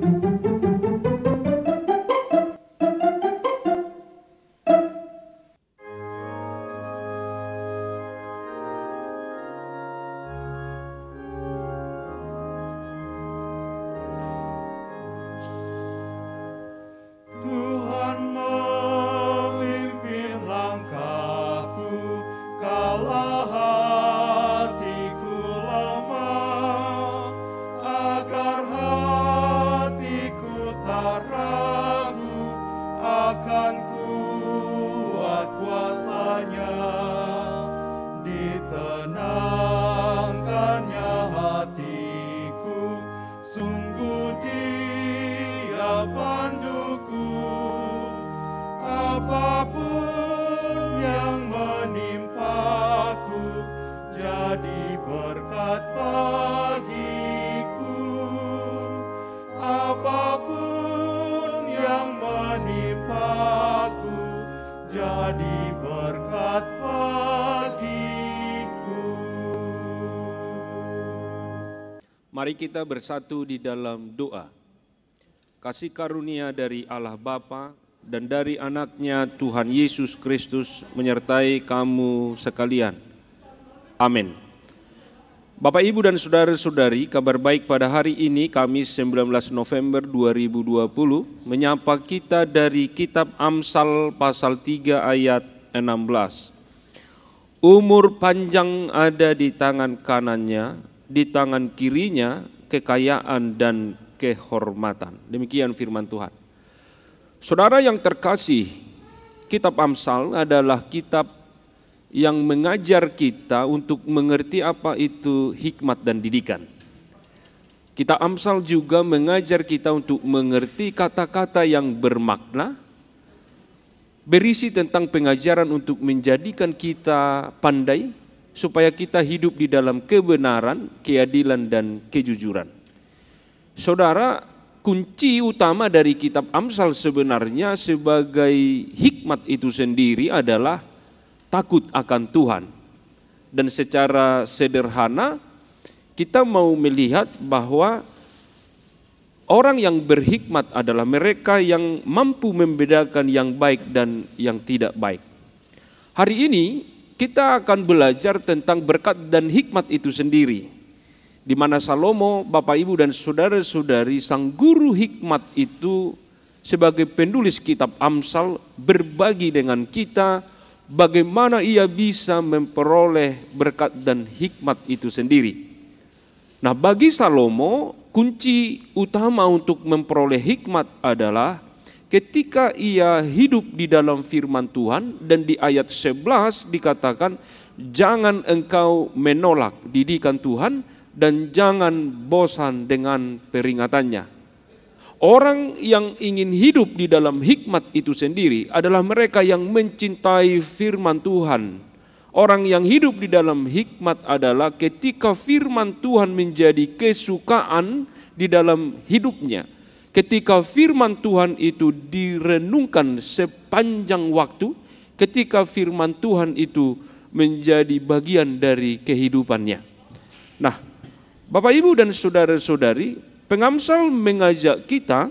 Thank mm-hmm. you. around. Mari kita bersatu di dalam doa. Kasih karunia dari Allah Bapa dan dari anaknya Tuhan Yesus Kristus menyertai kamu sekalian. Amin. Bapak Ibu dan saudara-saudari, kabar baik pada hari ini Kamis 19 November 2020 menyapa kita dari kitab Amsal pasal 3 ayat 16. Umur panjang ada di tangan kanannya, di tangan kirinya kekayaan dan kehormatan. Demikian firman Tuhan. Saudara yang terkasih, kitab Amsal adalah kitab yang mengajar kita untuk mengerti apa itu hikmat dan didikan. Kita Amsal juga mengajar kita untuk mengerti kata-kata yang bermakna, berisi tentang pengajaran untuk menjadikan kita pandai, supaya kita hidup di dalam kebenaran, keadilan, dan kejujuran. Saudara, kunci utama dari kitab Amsal sebenarnya sebagai hikmat itu sendiri adalah takut akan Tuhan. Dan secara sederhana kita mau melihat bahwa orang yang berhikmat adalah mereka yang mampu membedakan yang baik dan yang tidak baik. Hari ini kita akan belajar tentang berkat dan hikmat itu sendiri. Di mana Salomo, Bapak Ibu dan saudara-saudari, sang guru hikmat itu sebagai penulis kitab Amsal berbagi dengan kita bagaimana ia bisa memperoleh berkat dan hikmat itu sendiri. Nah, bagi Salomo, kunci utama untuk memperoleh hikmat adalah ketika ia hidup di dalam firman Tuhan dan di ayat 11 dikatakan jangan engkau menolak didikan Tuhan dan jangan bosan dengan peringatannya. Orang yang ingin hidup di dalam hikmat itu sendiri adalah mereka yang mencintai firman Tuhan. Orang yang hidup di dalam hikmat adalah ketika firman Tuhan menjadi kesukaan di dalam hidupnya. Ketika firman Tuhan itu direnungkan sepanjang waktu, ketika firman Tuhan itu menjadi bagian dari kehidupannya. Nah, Bapak Ibu dan saudara-saudari, Pengamsal mengajak kita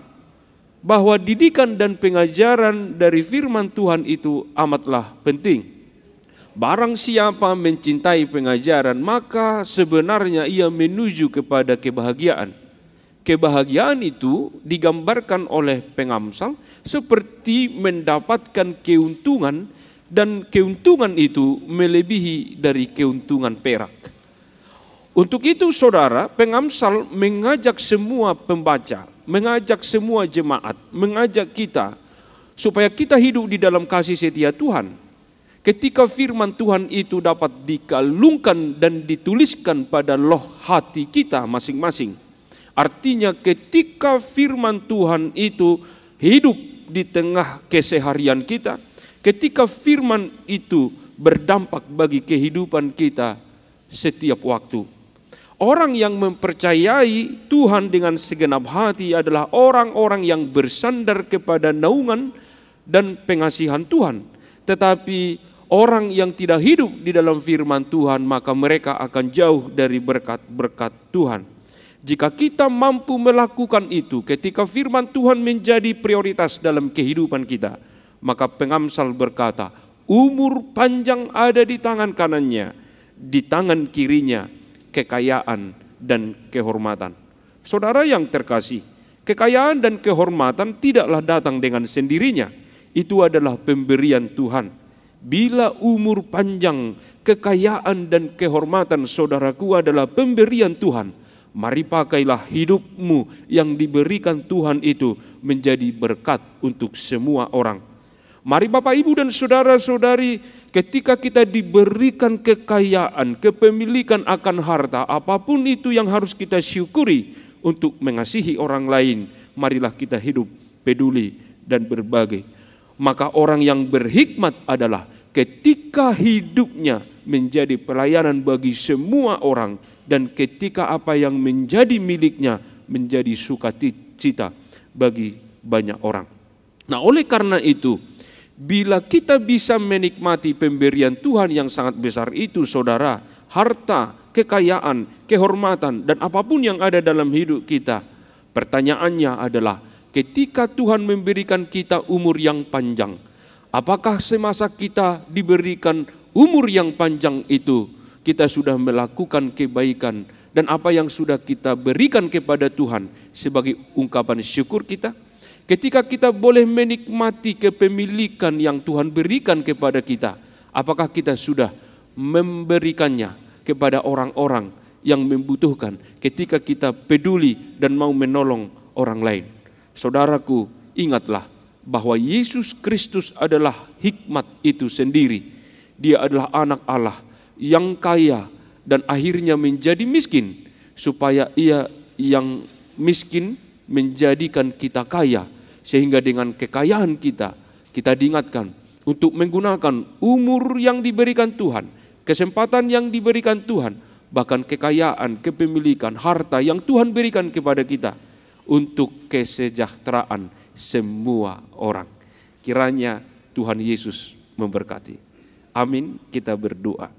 bahwa didikan dan pengajaran dari firman Tuhan itu amatlah penting. Barang siapa mencintai pengajaran, maka sebenarnya ia menuju kepada kebahagiaan. Kebahagiaan itu digambarkan oleh pengamsal seperti mendapatkan keuntungan dan keuntungan itu melebihi dari keuntungan perak. Untuk itu saudara, pengamsal mengajak semua pembaca, mengajak semua jemaat, mengajak kita supaya kita hidup di dalam kasih setia Tuhan. Ketika firman Tuhan itu dapat dikalungkan dan dituliskan pada loh hati kita masing-masing. Artinya ketika firman Tuhan itu hidup di tengah keseharian kita, ketika firman itu berdampak bagi kehidupan kita setiap waktu Orang yang mempercayai Tuhan dengan segenap hati adalah orang-orang yang bersandar kepada naungan dan pengasihan Tuhan. Tetapi orang yang tidak hidup di dalam firman Tuhan, maka mereka akan jauh dari berkat-berkat Tuhan. Jika kita mampu melakukan itu, ketika firman Tuhan menjadi prioritas dalam kehidupan kita, maka pengamsal berkata, "Umur panjang ada di tangan kanannya, di tangan kirinya." kekayaan, dan kehormatan. Saudara yang terkasih, kekayaan dan kehormatan tidaklah datang dengan sendirinya. Itu adalah pemberian Tuhan. Bila umur panjang, kekayaan dan kehormatan saudaraku adalah pemberian Tuhan. Mari pakailah hidupmu yang diberikan Tuhan itu menjadi berkat untuk semua orang. Mari Bapak Ibu dan saudara-saudari, ketika kita diberikan kekayaan, kepemilikan akan harta, apapun itu yang harus kita syukuri untuk mengasihi orang lain, marilah kita hidup peduli dan berbagi. Maka orang yang berhikmat adalah ketika hidupnya menjadi pelayanan bagi semua orang dan ketika apa yang menjadi miliknya menjadi sukacita bagi banyak orang. Nah, oleh karena itu, Bila kita bisa menikmati pemberian Tuhan yang sangat besar itu, saudara, harta, kekayaan, kehormatan, dan apapun yang ada dalam hidup kita, pertanyaannya adalah: ketika Tuhan memberikan kita umur yang panjang, apakah semasa kita diberikan umur yang panjang itu, kita sudah melakukan kebaikan, dan apa yang sudah kita berikan kepada Tuhan sebagai ungkapan syukur kita? Ketika kita boleh menikmati kepemilikan yang Tuhan berikan kepada kita, apakah kita sudah memberikannya kepada orang-orang yang membutuhkan ketika kita peduli dan mau menolong orang lain? Saudaraku, ingatlah bahwa Yesus Kristus adalah hikmat itu sendiri. Dia adalah anak Allah yang kaya dan akhirnya menjadi miskin supaya ia yang miskin menjadikan kita kaya sehingga dengan kekayaan kita kita diingatkan untuk menggunakan umur yang diberikan Tuhan, kesempatan yang diberikan Tuhan, bahkan kekayaan, kepemilikan, harta yang Tuhan berikan kepada kita untuk kesejahteraan semua orang. Kiranya Tuhan Yesus memberkati. Amin, kita berdoa.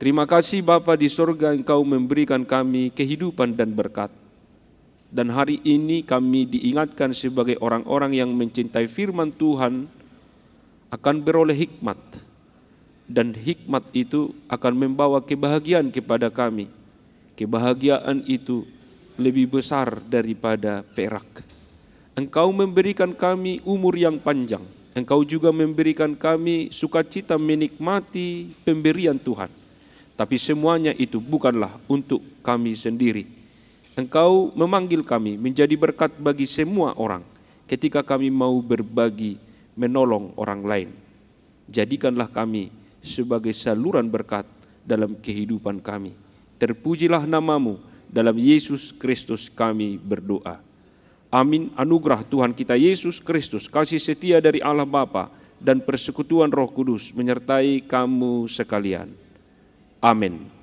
Terima kasih Bapa di sorga engkau memberikan kami kehidupan dan berkat dan hari ini kami diingatkan sebagai orang-orang yang mencintai firman Tuhan akan beroleh hikmat dan hikmat itu akan membawa kebahagiaan kepada kami. Kebahagiaan itu lebih besar daripada perak. Engkau memberikan kami umur yang panjang. Engkau juga memberikan kami sukacita menikmati pemberian Tuhan. Tapi semuanya itu bukanlah untuk kami sendiri Engkau memanggil kami menjadi berkat bagi semua orang ketika kami mau berbagi menolong orang lain. Jadikanlah kami sebagai saluran berkat dalam kehidupan kami. Terpujilah namamu dalam Yesus Kristus kami berdoa. Amin anugerah Tuhan kita Yesus Kristus, kasih setia dari Allah Bapa dan persekutuan Roh Kudus menyertai kamu sekalian. Amin.